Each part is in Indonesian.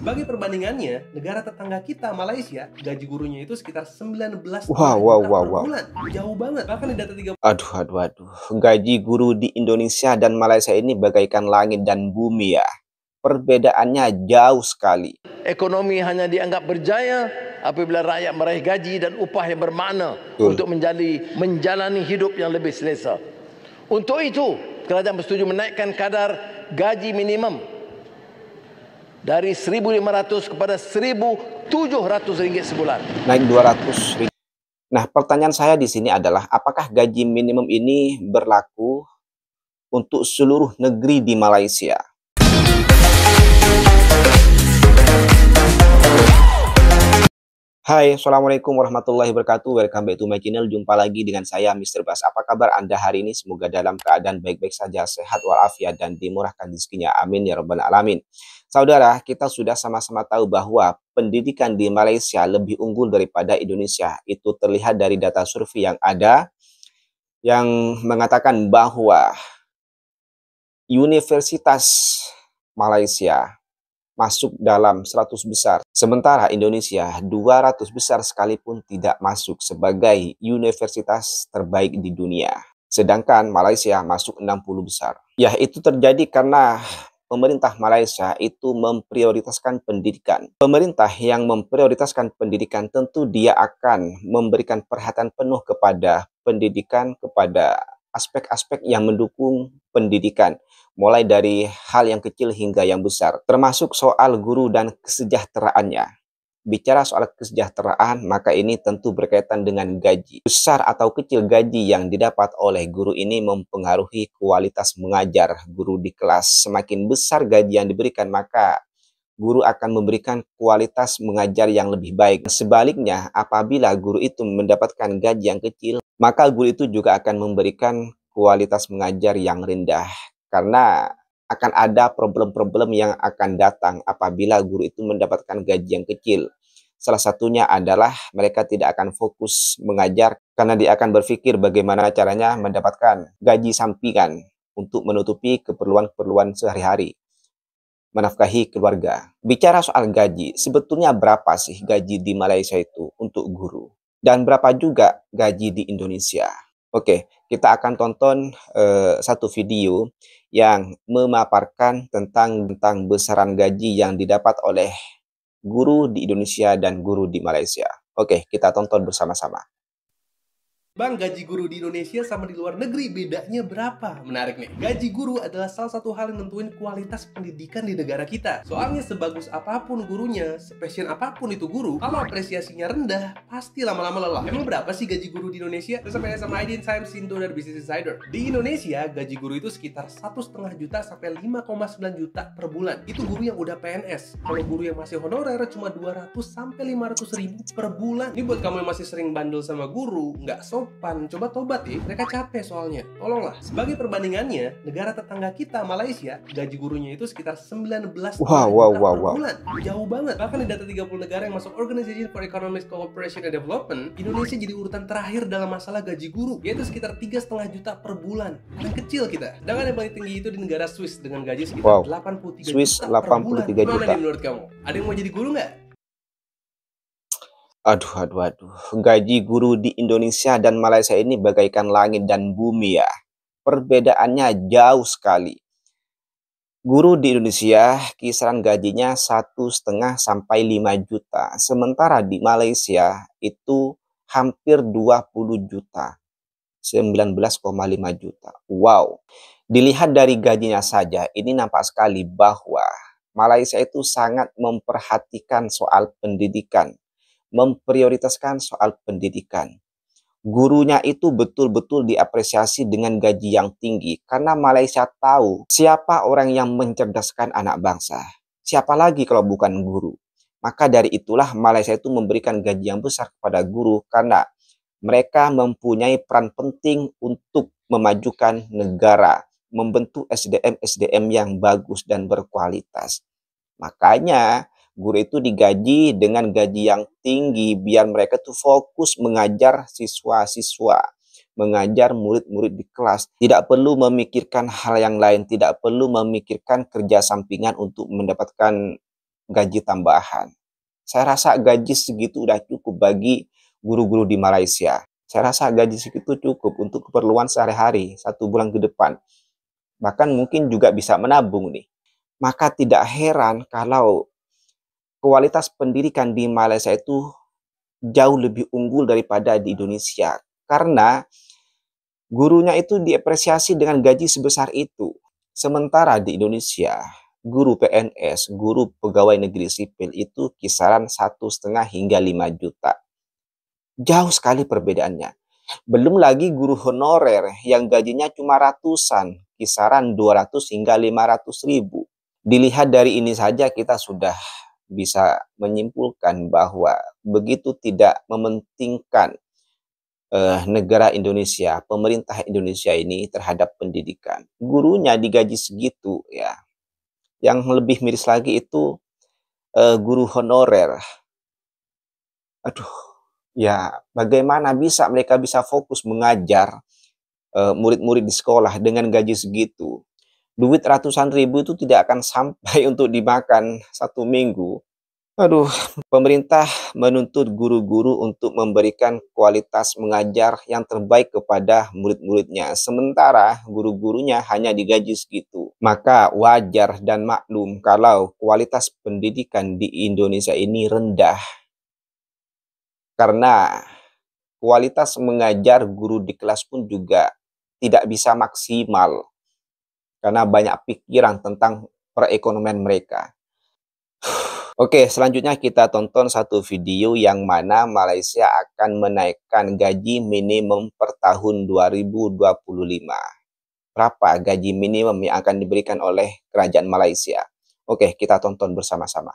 Sebagai perbandingannya, negara tetangga kita Malaysia gaji gurunya itu sekitar 19 wow, wow, wow, wow. bulan. Jauh banget. Bahkan di data 30 Aduh, aduh, aduh. Gaji guru di Indonesia dan Malaysia ini bagaikan langit dan bumi ya. Perbedaannya jauh sekali. Ekonomi hanya dianggap berjaya apabila rakyat meraih gaji dan upah yang bermakna Betul. untuk menjali, menjalani hidup yang lebih selesa. Untuk itu, kerajaan bersetuju menaikkan kadar gaji minimum dari 1.500 kepada 1.700 ringgit sebulan. Naik 200 ringgit. Nah, pertanyaan saya di sini adalah apakah gaji minimum ini berlaku untuk seluruh negeri di Malaysia? Hai, Assalamualaikum warahmatullahi wabarakatuh. Welcome back to my channel. Jumpa lagi dengan saya, Mr. Bas. Apa kabar Anda hari ini? Semoga dalam keadaan baik-baik saja, sehat walafiat, dan dimurahkan rezekinya. Amin ya rabbal alamin. Saudara, kita sudah sama-sama tahu bahwa pendidikan di Malaysia lebih unggul daripada Indonesia. Itu terlihat dari data survei yang ada yang mengatakan bahwa Universitas Malaysia masuk dalam 100 besar. Sementara Indonesia 200 besar sekalipun tidak masuk sebagai universitas terbaik di dunia. Sedangkan Malaysia masuk 60 besar. Ya, itu terjadi karena pemerintah Malaysia itu memprioritaskan pendidikan. Pemerintah yang memprioritaskan pendidikan tentu dia akan memberikan perhatian penuh kepada pendidikan, kepada aspek-aspek yang mendukung pendidikan, mulai dari hal yang kecil hingga yang besar, termasuk soal guru dan kesejahteraannya bicara soal kesejahteraan, maka ini tentu berkaitan dengan gaji. Besar atau kecil gaji yang didapat oleh guru ini mempengaruhi kualitas mengajar guru di kelas. Semakin besar gaji yang diberikan, maka guru akan memberikan kualitas mengajar yang lebih baik. Sebaliknya, apabila guru itu mendapatkan gaji yang kecil, maka guru itu juga akan memberikan kualitas mengajar yang rendah. Karena akan ada problem-problem yang akan datang apabila guru itu mendapatkan gaji yang kecil. Salah satunya adalah mereka tidak akan fokus mengajar karena dia akan berpikir bagaimana caranya mendapatkan gaji sampingan untuk menutupi keperluan-keperluan sehari-hari, menafkahi keluarga. Bicara soal gaji, sebetulnya berapa sih gaji di Malaysia itu untuk guru? Dan berapa juga gaji di Indonesia? Oke, kita akan tonton uh, satu video yang memaparkan tentang tentang besaran gaji yang didapat oleh guru di Indonesia dan guru di Malaysia. Oke, kita tonton bersama-sama. Bang, gaji guru di Indonesia sama di luar negeri bedanya berapa? Menarik nih. Gaji guru adalah salah satu hal yang nentuin kualitas pendidikan di negara kita. Soalnya sebagus apapun gurunya, spesial apapun itu guru, kalau apresiasinya rendah, pasti lama-lama lelah. Emang berapa sih gaji guru di Indonesia? Terus sampai sama Aidin Saim Sindo dari Business Insider. Di Indonesia, gaji guru itu sekitar satu juta sampai 5,9 juta per bulan. Itu guru yang udah PNS. Kalau guru yang masih honorer cuma 200 sampai 500 ribu per bulan. Ini buat kamu yang masih sering bandel sama guru, nggak so sopan, coba tobat ya, mereka capek soalnya. Tolonglah. Sebagai perbandingannya, negara tetangga kita Malaysia, gaji gurunya itu sekitar 19 wow, wow, wow, wow. bulan. Jauh banget. Bahkan di data 30 negara yang masuk Organization for Economic Cooperation and Development, Indonesia jadi urutan terakhir dalam masalah gaji guru, yaitu sekitar tiga setengah juta per bulan. Yang kecil kita. Sedangkan yang paling tinggi itu di negara Swiss dengan gaji sekitar wow. 83 Swiss juta 83 per bulan. Juta. Mana nih menurut kamu? Ada yang mau jadi guru nggak? Aduh, aduh, aduh. Gaji guru di Indonesia dan Malaysia ini bagaikan langit dan bumi ya. Perbedaannya jauh sekali. Guru di Indonesia kisaran gajinya satu setengah sampai 5 juta. Sementara di Malaysia itu hampir 20 juta. 19,5 juta. Wow. Dilihat dari gajinya saja, ini nampak sekali bahwa Malaysia itu sangat memperhatikan soal pendidikan memprioritaskan soal pendidikan. Gurunya itu betul-betul diapresiasi dengan gaji yang tinggi karena Malaysia tahu siapa orang yang mencerdaskan anak bangsa. Siapa lagi kalau bukan guru? Maka dari itulah Malaysia itu memberikan gaji yang besar kepada guru karena mereka mempunyai peran penting untuk memajukan negara, membentuk SDM-SDM yang bagus dan berkualitas. Makanya guru itu digaji dengan gaji yang tinggi biar mereka tuh fokus mengajar siswa-siswa mengajar murid-murid di kelas tidak perlu memikirkan hal yang lain tidak perlu memikirkan kerja sampingan untuk mendapatkan gaji tambahan saya rasa gaji segitu udah cukup bagi guru-guru di Malaysia saya rasa gaji segitu cukup untuk keperluan sehari-hari satu bulan ke depan bahkan mungkin juga bisa menabung nih maka tidak heran kalau kualitas pendidikan di Malaysia itu jauh lebih unggul daripada di Indonesia karena gurunya itu diapresiasi dengan gaji sebesar itu. Sementara di Indonesia, guru PNS, guru pegawai negeri sipil itu kisaran satu setengah hingga 5 juta. Jauh sekali perbedaannya. Belum lagi guru honorer yang gajinya cuma ratusan, kisaran 200 hingga 500 ribu. Dilihat dari ini saja kita sudah bisa menyimpulkan bahwa begitu tidak mementingkan eh, negara Indonesia, pemerintah Indonesia ini terhadap pendidikan. Gurunya digaji segitu ya. Yang lebih miris lagi itu eh, guru honorer. Aduh, ya bagaimana bisa mereka bisa fokus mengajar eh, murid-murid di sekolah dengan gaji segitu? duit ratusan ribu itu tidak akan sampai untuk dimakan satu minggu. Aduh, pemerintah menuntut guru-guru untuk memberikan kualitas mengajar yang terbaik kepada murid-muridnya. Sementara guru-gurunya hanya digaji segitu. Maka wajar dan maklum kalau kualitas pendidikan di Indonesia ini rendah. Karena kualitas mengajar guru di kelas pun juga tidak bisa maksimal karena banyak pikiran tentang perekonomian mereka. Oke, selanjutnya kita tonton satu video yang mana Malaysia akan menaikkan gaji minimum per tahun 2025. Berapa gaji minimum yang akan diberikan oleh kerajaan Malaysia? Oke, kita tonton bersama-sama.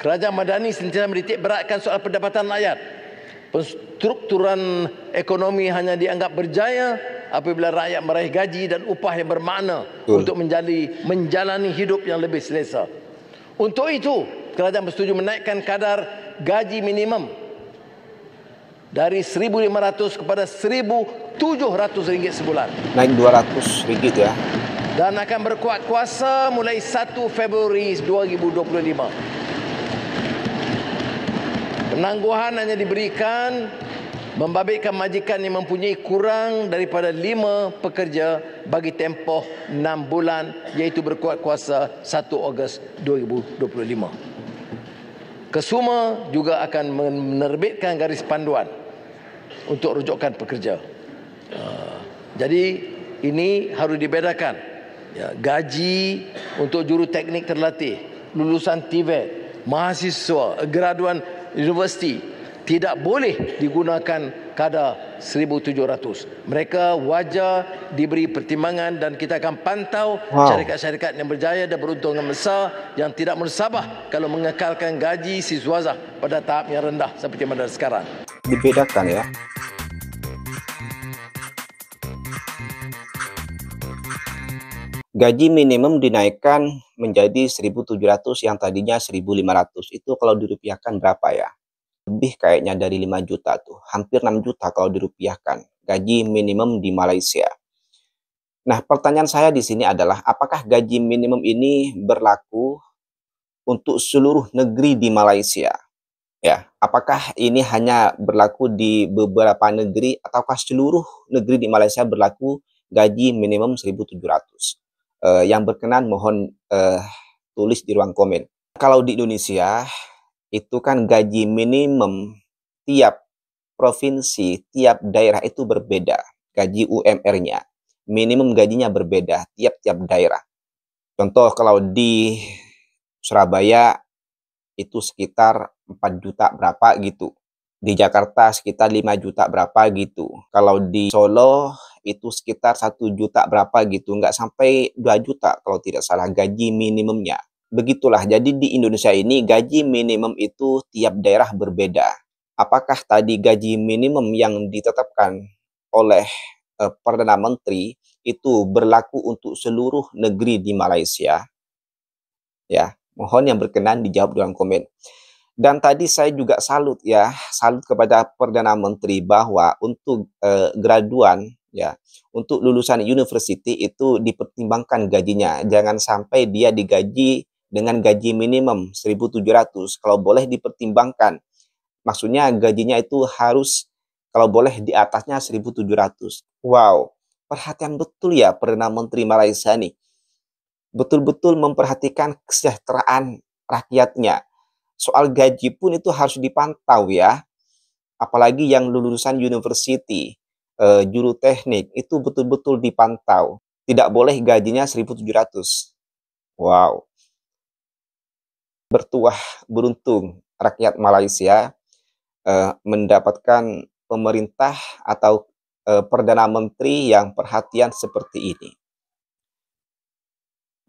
Kerajaan Madani sentiasa meritik beratkan soal pendapatan rakyat Penstrukturan ekonomi hanya dianggap berjaya apabila rakyat meraih gaji dan upah yang bermakna Betul. untuk menjali, menjalani hidup yang lebih selesa. Untuk itu, kerajaan bersetuju menaikkan kadar gaji minimum dari RM1,500 kepada RM1,700 sebulan. Naik RM200 ya. Dan akan berkuat kuasa mulai 1 Februari 2025. Penangguhan hanya diberikan membabitkan majikan yang mempunyai kurang daripada lima pekerja bagi tempoh enam bulan iaitu berkuat kuasa 1 Ogos 2025. Kesuma juga akan menerbitkan garis panduan untuk rujukan pekerja. Ah, jadi ini harus dibedakan. Ya, gaji untuk juru teknik terlatih, lulusan TVET, e mahasiswa, graduan universiti tidak boleh digunakan kadar 1700. Mereka wajar diberi pertimbangan dan kita akan pantau wow. syarikat-syarikat yang berjaya dan beruntung yang besar yang tidak bersabar kalau mengekalkan gaji siswazah pada tahap yang rendah seperti mana sekarang. Dibedakan ya, gaji minimum dinaikkan menjadi 1.700 yang tadinya 1.500. Itu kalau dirupiahkan berapa ya? Lebih kayaknya dari 5 juta tuh, hampir 6 juta kalau dirupiahkan. Gaji minimum di Malaysia. Nah, pertanyaan saya di sini adalah apakah gaji minimum ini berlaku untuk seluruh negeri di Malaysia? Ya, apakah ini hanya berlaku di beberapa negeri ataukah seluruh negeri di Malaysia berlaku gaji minimum 1700? uh, yang berkenan mohon uh, tulis di ruang komen. Kalau di Indonesia itu kan gaji minimum tiap provinsi, tiap daerah itu berbeda gaji UMR-nya. Minimum gajinya berbeda tiap-tiap daerah. Contoh kalau di Surabaya itu sekitar 4 juta berapa gitu. Di Jakarta sekitar 5 juta berapa gitu. Kalau di Solo itu sekitar satu juta berapa gitu, nggak sampai 2 juta kalau tidak salah gaji minimumnya. Begitulah, jadi di Indonesia ini gaji minimum itu tiap daerah berbeda. Apakah tadi gaji minimum yang ditetapkan oleh eh, Perdana Menteri itu berlaku untuk seluruh negeri di Malaysia? Ya, mohon yang berkenan dijawab dalam komen. Dan tadi saya juga salut ya, salut kepada Perdana Menteri bahwa untuk eh, graduan ya. Untuk lulusan university itu dipertimbangkan gajinya, jangan sampai dia digaji dengan gaji minimum 1.700. Kalau boleh dipertimbangkan. Maksudnya gajinya itu harus kalau boleh di atasnya 1.700. Wow, perhatian betul ya Perdana Menteri Malaysia nih. Betul-betul memperhatikan kesejahteraan rakyatnya. Soal gaji pun itu harus dipantau ya. Apalagi yang lulusan university e, juru teknik itu betul-betul dipantau. Tidak boleh gajinya 1.700. Wow. Bertuah beruntung rakyat Malaysia e, mendapatkan pemerintah atau e, perdana menteri yang perhatian seperti ini.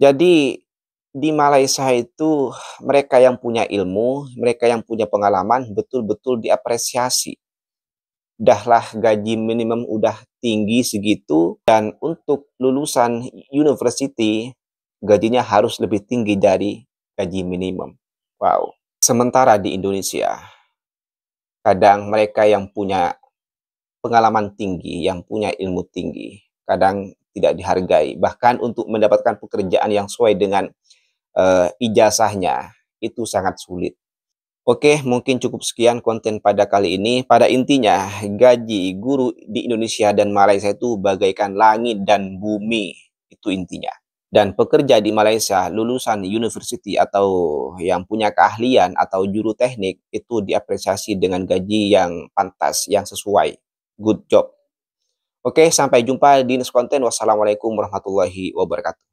Jadi di Malaysia itu mereka yang punya ilmu, mereka yang punya pengalaman betul-betul diapresiasi dahlah gaji minimum udah tinggi segitu dan untuk lulusan university gajinya harus lebih tinggi dari gaji minimum. Wow. Sementara di Indonesia kadang mereka yang punya pengalaman tinggi, yang punya ilmu tinggi, kadang tidak dihargai. Bahkan untuk mendapatkan pekerjaan yang sesuai dengan uh, ijazahnya itu sangat sulit. Oke, mungkin cukup sekian konten pada kali ini. Pada intinya, gaji guru di Indonesia dan Malaysia itu bagaikan langit dan bumi. Itu intinya. Dan pekerja di Malaysia, lulusan university atau yang punya keahlian atau juru teknik itu diapresiasi dengan gaji yang pantas, yang sesuai. Good job. Oke, sampai jumpa di next konten. Wassalamualaikum warahmatullahi wabarakatuh.